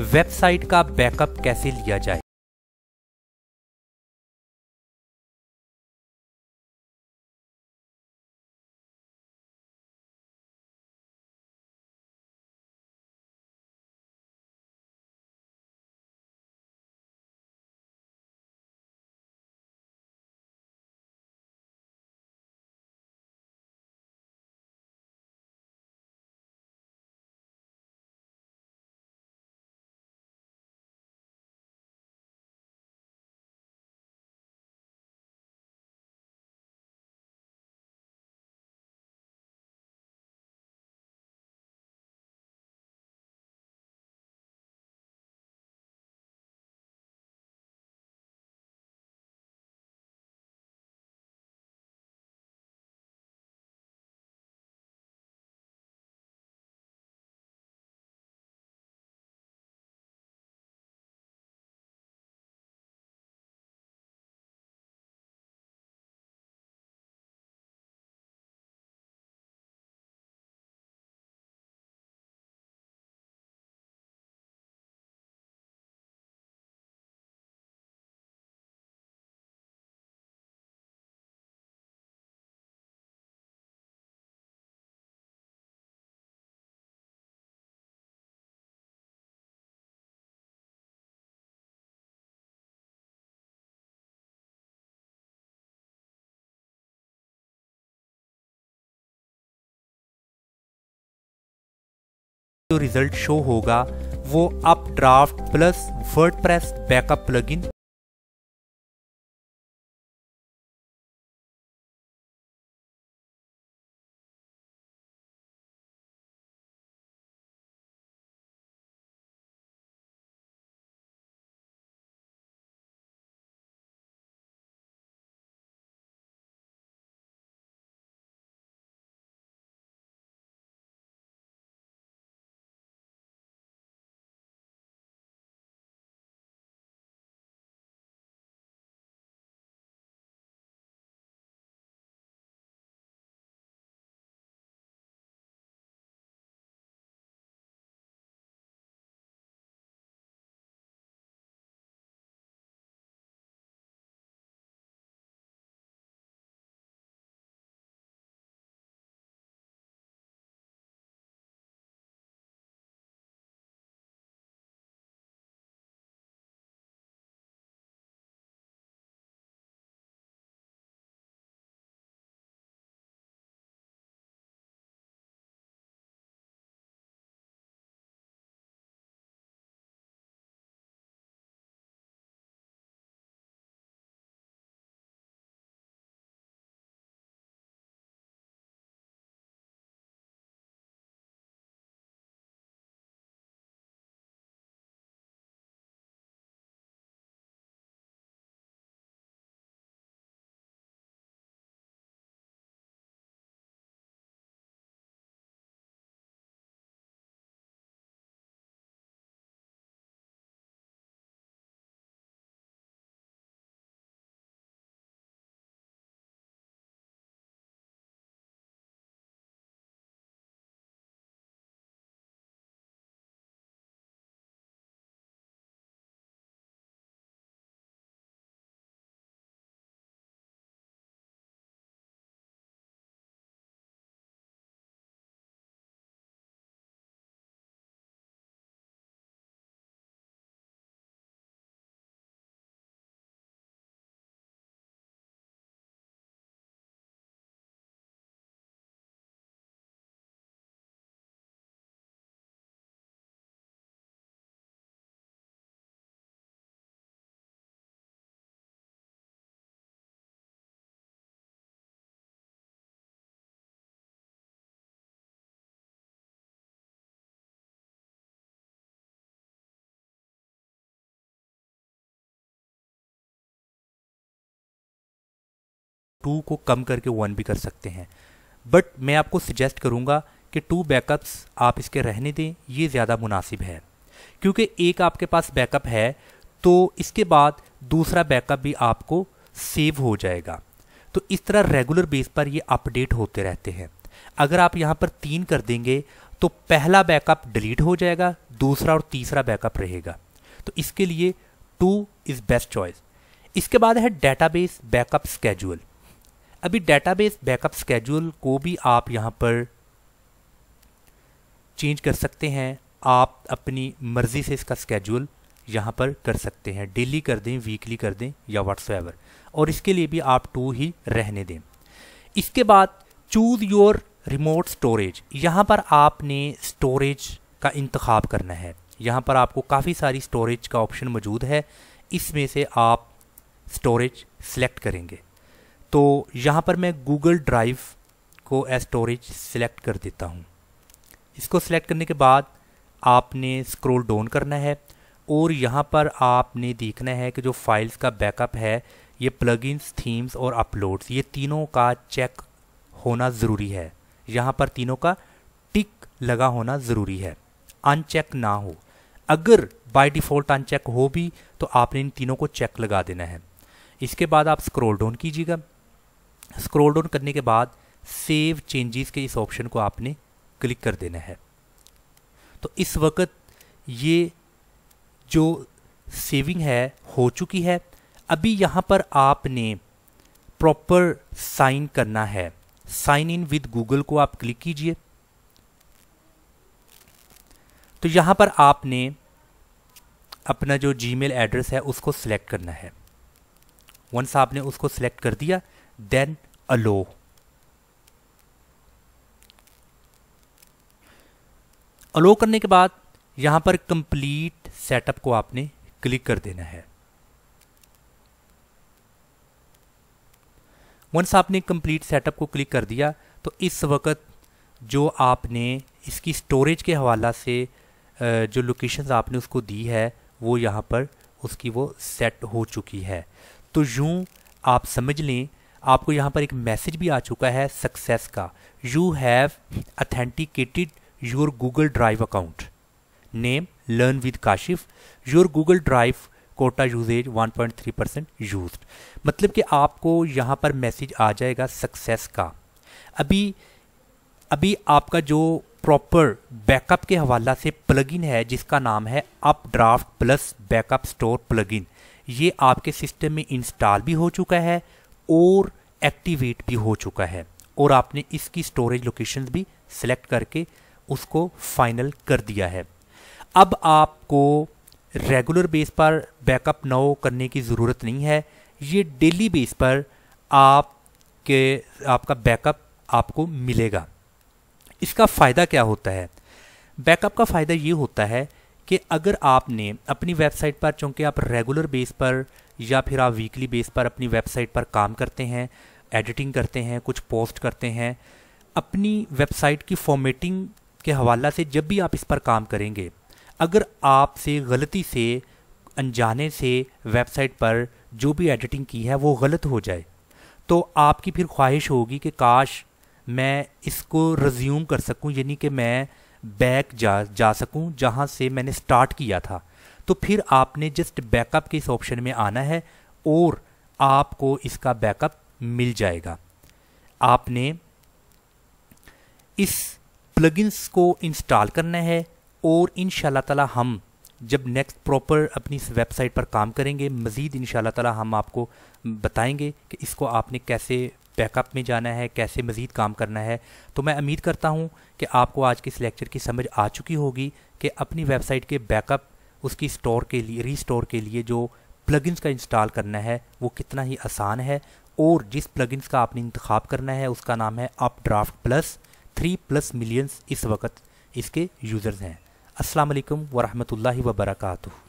Website का backup कैसे लिया जाए जो रिजल्ट शो होगा वो Updraft plus WordPress backup plugin to को कम करके वन भी कर सकते हैं बट मैं आपको सजेस्ट करूँगा कि टू बैकअप्स आप इसके रहने दें ये ज़्यादा मुनासिब है क्योंकि एक आपके पास बैकअप है तो इसके बाद दूसरा बैकअप भी आपको सेव हो जाएगा तो इस तरह रेगुलर बेस पर ये अपडेट होते रहते हैं अगर आप यहाँ पर तीन कर देंगे तो पहला बैकअप डिलीट हो जाएगा दूसरा और तीसरा बैकअप रहेगा तो इसके लिए टू इज़ बेस्ट चॉइस इसके बाद है डेटाबेस बैकअप स्केजुअल अभी डेटाबेस बैकअप स्केड्यूल को भी आप यहाँ पर चेंज कर सकते हैं आप अपनी मर्ज़ी से इसका स्केड्यूल यहाँ पर कर सकते हैं डेली कर दें वीकली कर दें या व्हाट्सएवर और इसके लिए भी आप टू ही रहने दें इसके बाद चूज़ योर रिमोट स्टोरेज यहाँ पर आपने स्टोरेज का इंतखब करना है यहाँ पर आपको काफ़ी सारी स्टोरेज का ऑप्शन मौजूद है इसमें से आप स्टोरेज सेलेक्ट करेंगे तो यहाँ पर मैं गूगल ड्राइव को एज स्टोरेज सिलेक्ट कर देता हूँ इसको सिलेक्ट करने के बाद आपने स्क्रॉल डाउन करना है और यहाँ पर आपने देखना है कि जो फाइल्स का बैकअप है ये प्लगइन्स थीम्स और अपलोड्स ये तीनों का चेक होना ज़रूरी है यहाँ पर तीनों का टिक लगा होना ज़रूरी है अनचेक ना हो अगर बाय डिफ़ॉल्ट अनचेक हो भी तो आपने इन तीनों को चेक लगा देना है इसके बाद आप स्क्रॉल डाउन कीजिएगा स्क्रोल डाउन करने के बाद सेव चेंजेस के इस ऑप्शन को आपने क्लिक कर देना है तो इस वक्त ये जो सेविंग है हो चुकी है अभी यहाँ पर आपने प्रॉपर साइन करना है साइन इन विद गूगल को आप क्लिक कीजिए तो यहाँ पर आपने अपना जो जीमेल एड्रेस है उसको सिलेक्ट करना है वंस आपने उसको सिलेक्ट कर दिया then a law. अलो करने के बाद यहां पर कंप्लीट सेटअप को आपने क्लिक कर देना है वंस आपने कंप्लीट सेटअप को क्लिक कर दिया तो इस वक्त जो आपने इसकी स्टोरेज के हवाला से जो लोकेशन आपने उसको दी है वो यहां पर उसकी वो सेट हो चुकी है तो यूं आप समझ लें आपको यहाँ पर एक मैसेज भी आ चुका है सक्सेस का you have authenticated your Google drive account name learn with Kashif your Google drive quota usage 1.3 percent use मतलब कि आपको यहाँ पर मैसेज आ जाएगा सक्सेस का अभी अभी आपका जो प्रॉपर बैकअप के हवाला से प्लगइन है जिसका नाम है Updraft plus backup store plugin ये आपके सिस्टम में इंस्टॉल भी हो चुका है और एक्टिवेट भी हो चुका है और आपने इसकी स्टोरेज लोकेशन भी सिलेक्ट करके उसको फाइनल कर दिया है अब आपको रेगुलर बेस पर बैकअप नाउ करने की ज़रूरत नहीं है ये डेली बेस पर आप के आपका बैकअप आपको मिलेगा इसका फ़ायदा क्या होता है बैकअप का फ़ायदा ये होता है कि अगर आपने अपनी वेबसाइट पर चूँकि आप रेगुलर बेस पर या फिर आप वीकली बेस पर अपनी वेबसाइट पर काम करते हैं एडिटिंग करते हैं कुछ पोस्ट करते हैं अपनी वेबसाइट की फॉर्मेटिंग के हवाला से जब भी आप इस पर काम करेंगे अगर आपसे गलती से अनजाने से वेबसाइट पर जो भी एडिटिंग की है वो गलत हो जाए तो आपकी फिर ख्वाहिश होगी कि काश मैं इसको रिज्यूम कर सकूं यानी कि मैं बैक जा जा सकूं जहां से मैंने स्टार्ट किया था तो फिर आपने जस्ट बैकअप के इस ऑप्शन में आना है और आपको इसका बैकअप मिल जाएगा आपने इस प्लगइन्स को इंस्टॉल करना है और इन ताला हम जब नेक्स्ट प्रॉपर अपनी इस वेबसाइट पर काम करेंगे मज़ीद इन ताला हम आपको बताएंगे कि इसको आपने कैसे बैकअप में जाना है कैसे मज़ीद काम करना है तो मैं उम्मीद करता हूँ कि आपको आज के इस लेक्चर की समझ आ चुकी होगी कि अपनी वेबसाइट के बैकअप उसकी स्टोर के लिए रीस्टोर के लिए जो प्लगइन्स का इंस्टॉल करना है वो कितना ही आसान है और जिस प्लगइन्स का आपने इंतखब करना है उसका नाम है Updraft plus three plus millions इस वक्त इसके यूज़र्स हैं अस्सलाम वालेकुम वबरकू